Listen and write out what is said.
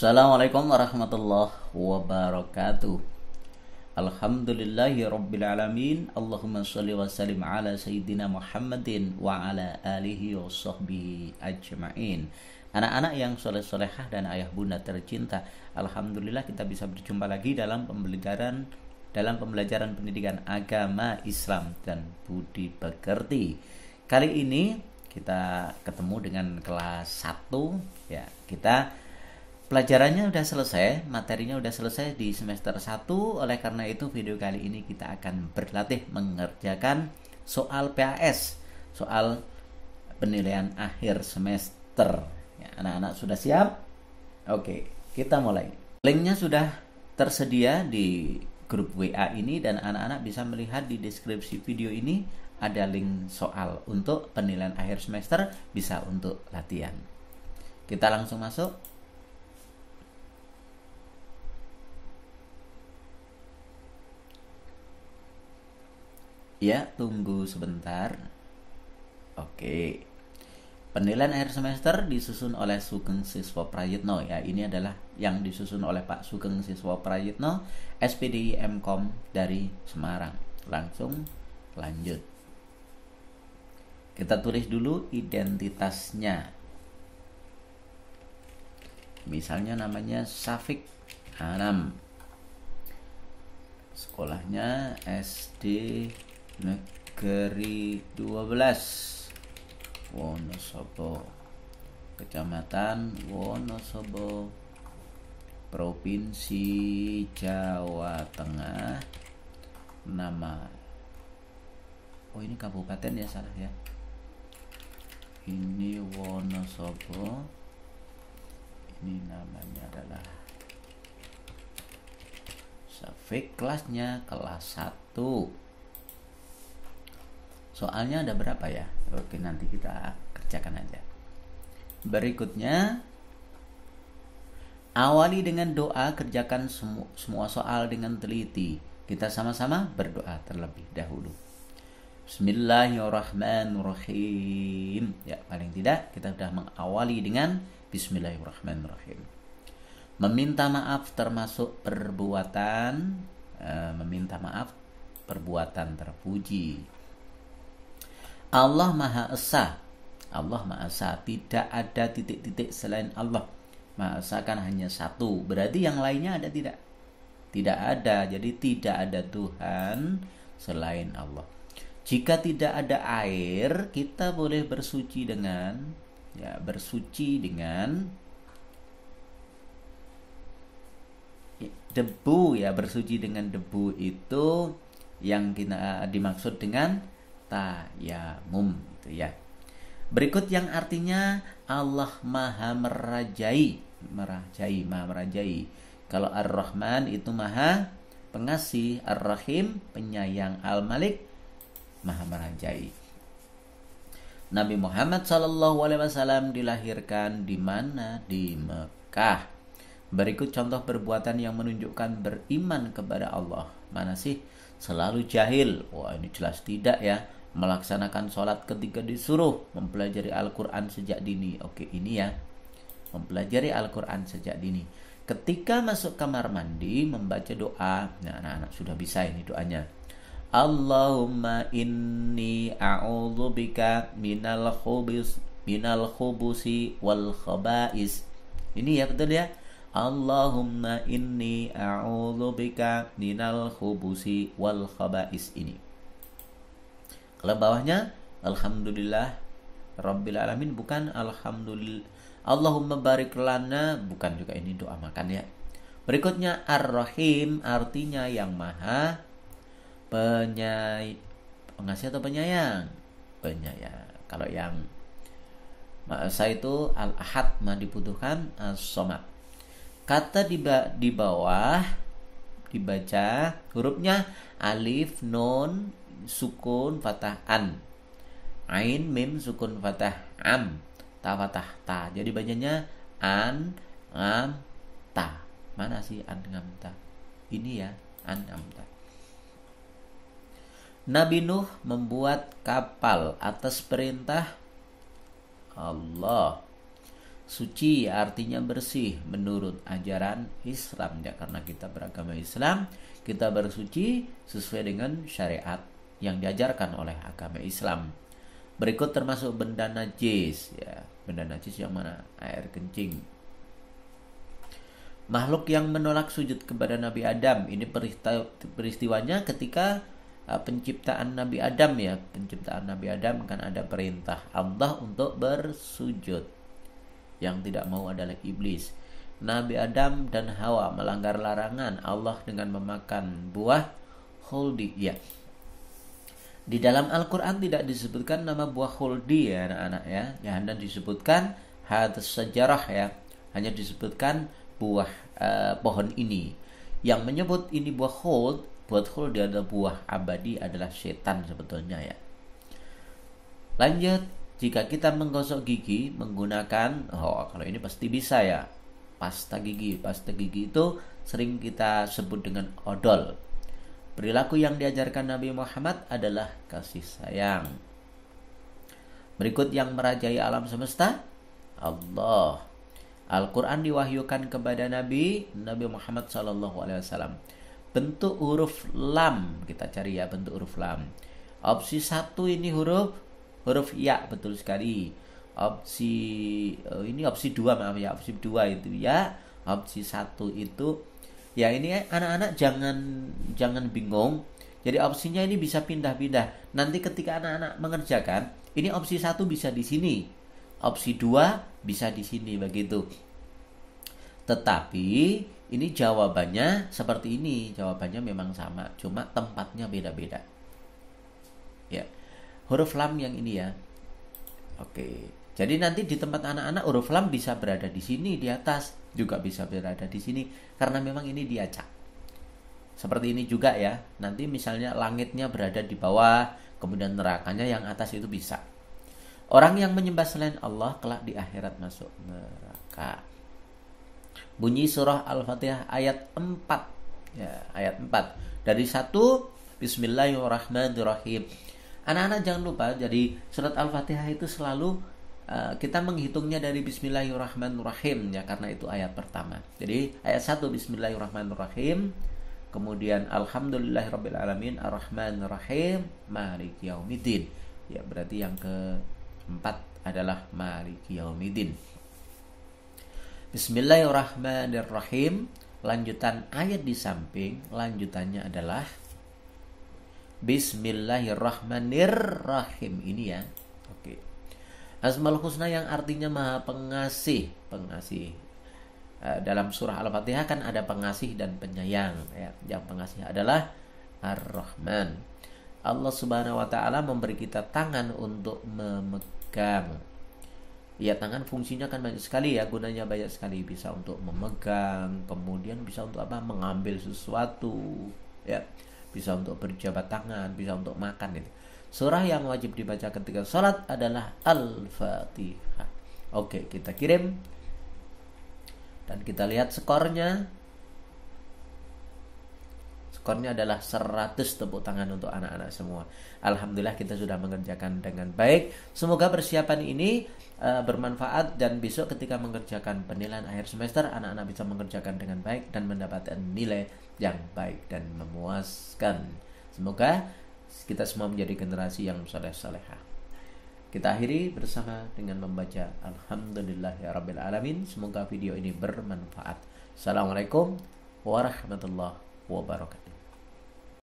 Assalamualaikum warahmatullahi wabarakatuh. Alhamdulillahi rabbil alamin. Allahumma salli wa sallim ala sayyidina Muhammadin wa ala alihi wa sahbihi ajma'in. Anak-anak yang soleh-solehah dan ayah bunda tercinta, alhamdulillah kita bisa berjumpa lagi dalam pembelajaran dalam pembelajaran pendidikan agama Islam dan budi pekerti. Kali ini kita ketemu dengan kelas 1 ya. Kita Pelajarannya sudah selesai, materinya sudah selesai di semester 1. Oleh karena itu video kali ini kita akan berlatih mengerjakan soal PAS, soal penilaian akhir semester. Ya, anak-anak ya, anak -anak sudah siap? Oke, kita mulai. Linknya sudah tersedia di grup WA ini dan anak-anak bisa melihat di deskripsi video ini ada link soal untuk penilaian akhir semester bisa untuk latihan. Kita langsung masuk Ya, tunggu sebentar. Oke. Penilaian akhir semester disusun oleh Sugeng Siswa Prayitno ya. Ini adalah yang disusun oleh Pak Sugeng Siswa Prayitno, SPD Mkom dari Semarang. Langsung lanjut. Kita tulis dulu identitasnya. Misalnya namanya Safik Anam sekolahnya SD Negeri 12 Wonosobo Kecamatan Wonosobo Provinsi Jawa Tengah Nama Oh ini kabupaten ya salah ya Ini Wonosobo Ini namanya adalah Safik kelasnya kelas 1 Soalnya ada berapa ya? Oke, nanti kita kerjakan aja. Berikutnya awali dengan doa, kerjakan semua soal dengan teliti. Kita sama-sama berdoa terlebih dahulu. Bismillahirrahmanirrahim. Ya, paling tidak kita sudah mengawali dengan Bismillahirrahmanirrahim. Meminta maaf termasuk perbuatan, eh, meminta maaf perbuatan terpuji. Allah Maha Esa. Allah Maha Esa, tidak ada titik-titik selain Allah. Maha Esa kan hanya satu, berarti yang lainnya ada tidak? Tidak ada, jadi tidak ada Tuhan selain Allah. Jika tidak ada air, kita boleh bersuci dengan ya bersuci dengan debu ya bersuci dengan debu itu yang kita dimaksud dengan tayamum gitu ya. Berikut yang artinya Allah Maha merajai, merajai, Maha merajai. Kalau Ar-Rahman itu Maha pengasih, Ar-Rahim penyayang, Al-Malik Maha merajai. Nabi Muhammad Shallallahu Alaihi Wasallam dilahirkan di mana di Mekah. Berikut contoh perbuatan yang menunjukkan beriman kepada Allah. Mana sih? Selalu jahil. Wah ini jelas tidak ya melaksanakan sholat ketika disuruh, mempelajari Al-Quran sejak dini. Oke, ini ya, mempelajari Al-Quran sejak dini. Ketika masuk kamar mandi, membaca doa. Nah, anak-anak sudah bisa ini doanya. Allahumma inni a'udzubika minal khubus minal khubusi wal khaba'is. Ini ya betul ya. Allahumma inni a'udzubika minal khubusi wal khaba'is ini. Kalau bawahnya alhamdulillah rabbil alamin bukan alhamdulillah Allahumma barik lana bukan juga ini doa makan ya. Berikutnya Ar-Rahim artinya yang maha penyayang pengasih atau penyayang? Penyayang. Kalau yang saya itu Al-Ahad mah dibutuhkan As-Somad. Kata di bawah dibaca hurufnya alif nun sukun fatah an ain mim sukun fatah am ta fatah ta jadi bacanya an am ta mana sih an am ta ini ya an am ta Nabi Nuh membuat kapal atas perintah Allah suci artinya bersih menurut ajaran Islam ya karena kita beragama Islam kita bersuci sesuai dengan syariat yang diajarkan oleh agama Islam berikut termasuk benda najis ya benda najis yang mana air kencing makhluk yang menolak sujud kepada Nabi Adam ini peristiwanya ketika uh, penciptaan Nabi Adam ya penciptaan Nabi Adam kan ada perintah Allah untuk bersujud yang tidak mau adalah iblis. Nabi Adam dan Hawa melanggar larangan Allah dengan memakan buah khuldi. Ya. Di dalam Al-Quran tidak disebutkan nama buah khuldi ya anak-anak ya. Ya dan disebutkan hadis sejarah ya. Hanya disebutkan buah eh, pohon ini. Yang menyebut ini buah khuld, buat khuld adalah buah abadi adalah setan sebetulnya ya. Lanjut jika kita menggosok gigi menggunakan, oh kalau ini pasti bisa ya, pasta gigi. Pasta gigi itu sering kita sebut dengan odol. Perilaku yang diajarkan Nabi Muhammad adalah kasih sayang. Berikut yang merajai alam semesta, Allah. Al-Quran diwahyukan kepada Nabi Nabi Muhammad SAW. Bentuk huruf lam kita cari ya bentuk huruf lam. Opsi satu ini huruf huruf ya betul sekali opsi eh, ini opsi dua maaf ya opsi dua itu ya opsi satu itu ya ini anak-anak jangan jangan bingung jadi opsinya ini bisa pindah-pindah nanti ketika anak-anak mengerjakan ini opsi satu bisa di sini opsi dua bisa di sini begitu tetapi ini jawabannya seperti ini jawabannya memang sama cuma tempatnya beda-beda ya huruf lam yang ini ya. Oke. Jadi nanti di tempat anak-anak huruf lam bisa berada di sini di atas, juga bisa berada di sini karena memang ini diacak. Seperti ini juga ya. Nanti misalnya langitnya berada di bawah, kemudian nerakanya yang atas itu bisa. Orang yang menyembah selain Allah kelak di akhirat masuk neraka. Bunyi surah Al-Fatihah ayat 4. Ya, ayat 4. Dari satu Bismillahirrahmanirrahim. Anak-anak jangan lupa jadi surat Al-Fatihah itu selalu uh, kita menghitungnya dari Bismillahirrahmanirrahim ya karena itu ayat pertama. Jadi ayat satu Bismillahirrahmanirrahim kemudian Alhamdulillahirobbilalamin ar arrahmanirrahim Malik yaumidin Ya berarti yang keempat adalah Malik yaumidin Bismillahirrahmanirrahim lanjutan ayat di samping lanjutannya adalah Bismillahirrahmanirrahim ini ya. Oke. Okay. Asmaul Husna yang artinya Maha Pengasih, pengasih. Eh, dalam surah Al-Fatihah kan ada pengasih dan penyayang ya. Yang pengasih adalah Ar-Rahman. Allah Subhanahu wa taala memberi kita tangan untuk memegang. Ya tangan fungsinya kan banyak sekali ya, gunanya banyak sekali bisa untuk memegang, kemudian bisa untuk apa? mengambil sesuatu ya bisa untuk berjabat tangan, bisa untuk makan itu. Surah yang wajib dibaca ketika sholat adalah Al-Fatihah. Oke, kita kirim dan kita lihat skornya skornya adalah 100 tepuk tangan untuk anak-anak semua. Alhamdulillah kita sudah mengerjakan dengan baik. Semoga persiapan ini uh, bermanfaat dan besok ketika mengerjakan penilaian akhir semester anak-anak bisa mengerjakan dengan baik dan mendapatkan nilai yang baik dan memuaskan. Semoga kita semua menjadi generasi yang saleh saleha. Kita akhiri bersama dengan membaca Alhamdulillah ya Rabbil Alamin. Semoga video ini bermanfaat. Assalamualaikum warahmatullahi wabarakatuh.